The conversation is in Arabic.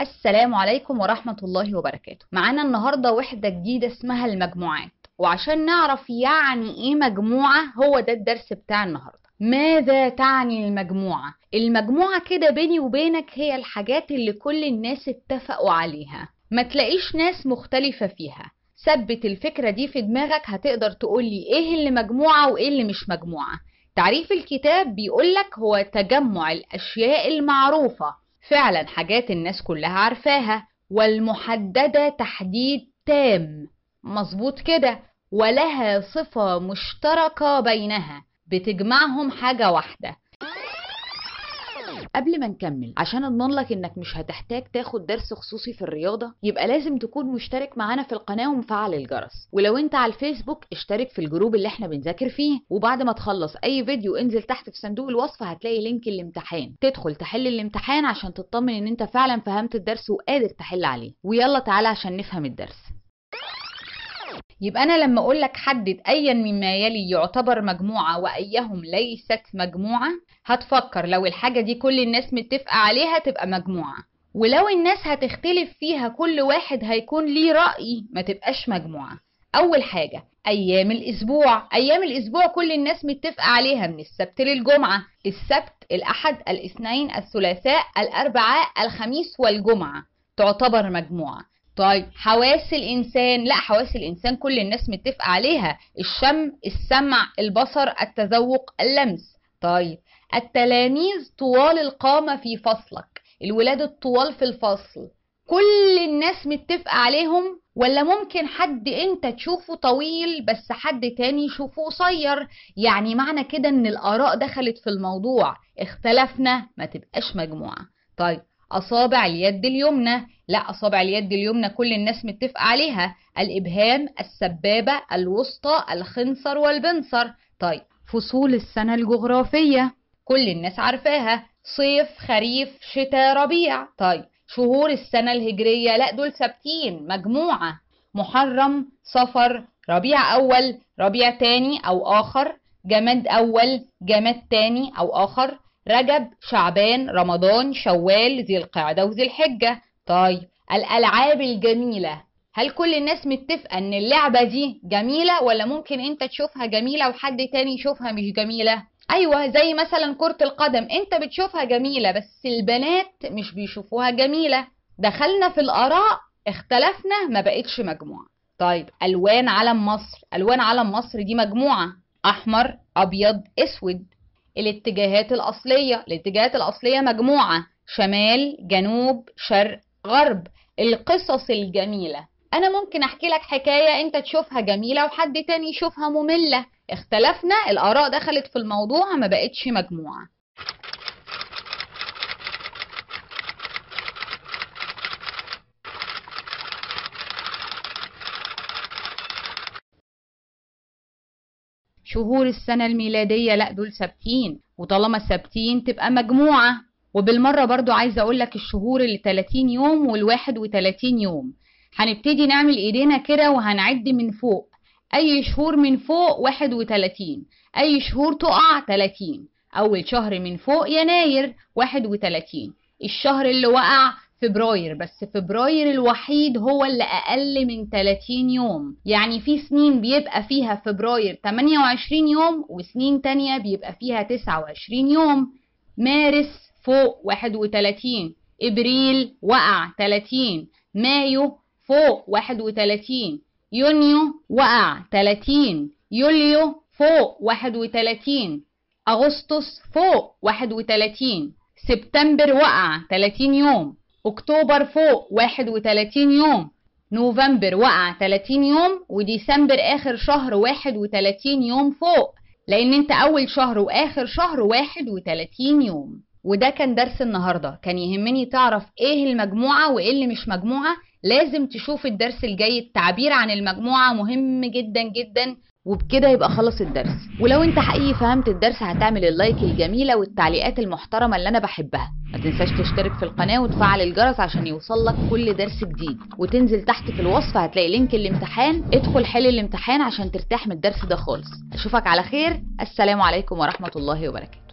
السلام عليكم ورحمة الله وبركاته معانا النهاردة وحدة جديدة اسمها المجموعات وعشان نعرف يعني ايه مجموعة هو ده الدرس بتاع النهاردة ماذا تعني المجموعة؟ المجموعة كده بيني وبينك هي الحاجات اللي كل الناس اتفقوا عليها ما تلاقيش ناس مختلفة فيها ثبت الفكرة دي في دماغك هتقدر تقولي ايه اللي مجموعة وايه اللي مش مجموعة تعريف الكتاب بيقولك هو تجمع الأشياء المعروفة فعلا حاجات الناس كلها عارفاها والمحددة تحديد تام مظبوط كده ولها صفة مشتركة بينها بتجمعهم حاجة واحدة قبل ما نكمل عشان اضمن لك انك مش هتحتاج تاخد درس خصوصي في الرياضه يبقى لازم تكون مشترك معانا في القناه ومفعل الجرس ولو انت على الفيسبوك اشترك في الجروب اللي احنا بنذاكر فيه وبعد ما تخلص اي فيديو انزل تحت في صندوق الوصف هتلاقي لينك الامتحان تدخل تحل الامتحان عشان تطمن ان انت فعلا فهمت الدرس وقادر تحل عليه ويلا تعالى عشان نفهم الدرس يبقى أنا لما أقول لك حدد أيا مما يلي يعتبر مجموعة وأيهم ليست مجموعة هتفكر لو الحاجة دي كل الناس متفقة عليها تبقى مجموعة ولو الناس هتختلف فيها كل واحد هيكون ليه رأي ما تبقاش مجموعة أول حاجة أيام الأسبوع أيام الأسبوع كل الناس متفقة عليها من السبت للجمعة السبت الأحد الاثنين الثلاثاء الأربعاء الخميس والجمعة تعتبر مجموعة طيب حواس الإنسان لا حواس الإنسان كل الناس متفق عليها الشم السمع البصر التذوق اللمس طيب التلاميذ طوال القامة في فصلك الولاد الطوال في الفصل كل الناس متفق عليهم ولا ممكن حد انت تشوفه طويل بس حد تاني يشوفه قصير يعني معنى كده ان الآراء دخلت في الموضوع اختلفنا ما تبقاش مجموعة طيب أصابع اليد اليمنى لا أصابع اليد اليمنى كل الناس متفق عليها الإبهام السبابة الوسطى الخنصر والبنصر طيب فصول السنة الجغرافية كل الناس عارفاها صيف خريف شتاء ربيع طيب شهور السنة الهجرية لا دول ثابتين مجموعة محرم صفر ربيع أول ربيع تاني أو آخر جماد أول جماد تاني أو آخر رجب شعبان رمضان شوال ذي القعدة وذي الحجة طيب الألعاب الجميلة هل كل الناس متفقة إن اللعبة دي جميلة ولا ممكن أنت تشوفها جميلة وحد تاني يشوفها مش جميلة؟ أيوة زي مثلا كرة القدم أنت بتشوفها جميلة بس البنات مش بيشوفوها جميلة دخلنا في الآراء اختلفنا ما بقتش مجموعة طيب ألوان علم مصر ألوان علم مصر دي مجموعة أحمر أبيض أسود الاتجاهات الأصلية الاتجاهات الأصلية مجموعة شمال جنوب شرق غرب القصص الجميلة أنا ممكن أحكي لك حكاية أنت تشوفها جميلة وحد تاني يشوفها مملة اختلفنا الآراء دخلت في الموضوع ما بقتش مجموعة شهور السنة الميلادية لا دول ثابتين وطالما ثابتين تبقى مجموعة وبالمرة برضو عايزة أقولك الشهور اللي 30 يوم والواحد وتلاتين يوم هنبتدي نعمل إيدينا كده وهنعد من فوق أي شهور من فوق واحد وتلاتين أي شهور تقع تلاتين أول شهر من فوق يناير واحد وتلاتين الشهر اللي وقع فبراير بس فبراير الوحيد هو اللي اقل من 30 يوم يعني في سنين بيبقى فيها فبراير 28 يوم وسنين تانية بيبقى فيها 29 يوم مارس فوق 31 ابريل وقع 30 مايو فوق 31 يونيو وقع 30 يوليو فوق 31 اغسطس فوق 31 سبتمبر وقع 30 يوم اكتوبر فوق 31 يوم نوفمبر وقع 30 يوم وديسمبر اخر شهر 31 يوم فوق لان انت اول شهر واخر شهر 31 يوم وده كان درس النهارده كان يهمني تعرف ايه المجموعه وايه اللي مش مجموعه لازم تشوف الدرس الجاي التعبير عن المجموعه مهم جدا جدا وبكده يبقى خلص الدرس ولو انت حقيقي فهمت الدرس هتعمل اللايك الجميلة والتعليقات المحترمة اللي انا بحبها ما تنساش تشترك في القناة وتفعل الجرس عشان يوصلك كل درس جديد وتنزل تحت في الوصف هتلاقي لينك الامتحان ادخل حل الامتحان عشان ترتاح من الدرس ده خالص اشوفك على خير السلام عليكم ورحمة الله وبركاته